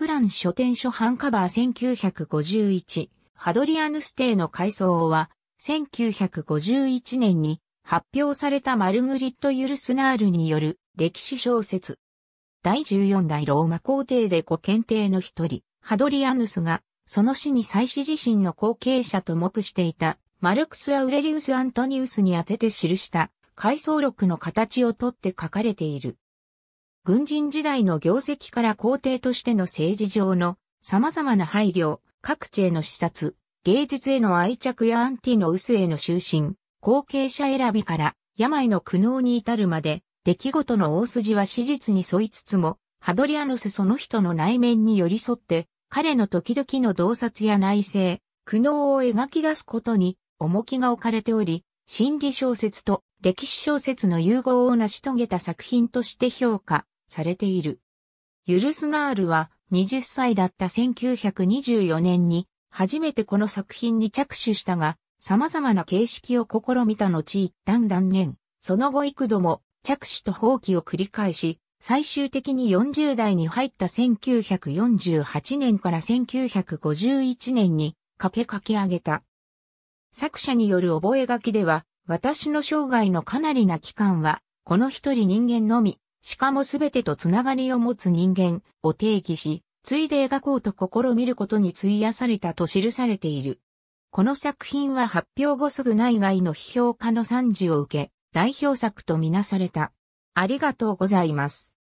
プラン書店初版カバー1951、ハドリアヌステイの回想は、1951年に発表されたマルグリット・ユルスナールによる歴史小説。第14代ローマ皇帝で古検定の一人、ハドリアヌスが、その死に妻子自身の後継者と目していた、マルクス・アウレリウス・アントニウスに宛てて記した、回想録の形をとって書かれている。軍人時代の業績から皇帝としての政治上の様々な配慮、各地への視察、芸術への愛着やアンティの薄への就寝、後継者選びから病の苦悩に至るまで、出来事の大筋は史実に沿いつつも、ハドリアノスその人の内面に寄り添って、彼の時々の洞察や内政、苦悩を描き出すことに重きが置かれており、心理小説と歴史小説の融合を成し遂げた作品として評価されている。ユルスナールは20歳だった1924年に初めてこの作品に着手したが、様々な形式を試みた後一旦断念、その後幾度も着手と放棄を繰り返し、最終的に40代に入った1948年から1951年にかけ駆け上げた。作者による覚書では、私の生涯のかなりな期間は、この一人人間のみ、しかもすべてとつながりを持つ人間を定義し、ついで描こうと試みることに費やされたと記されている。この作品は発表後すぐ内外の批評家の賛辞を受け、代表作とみなされた。ありがとうございます。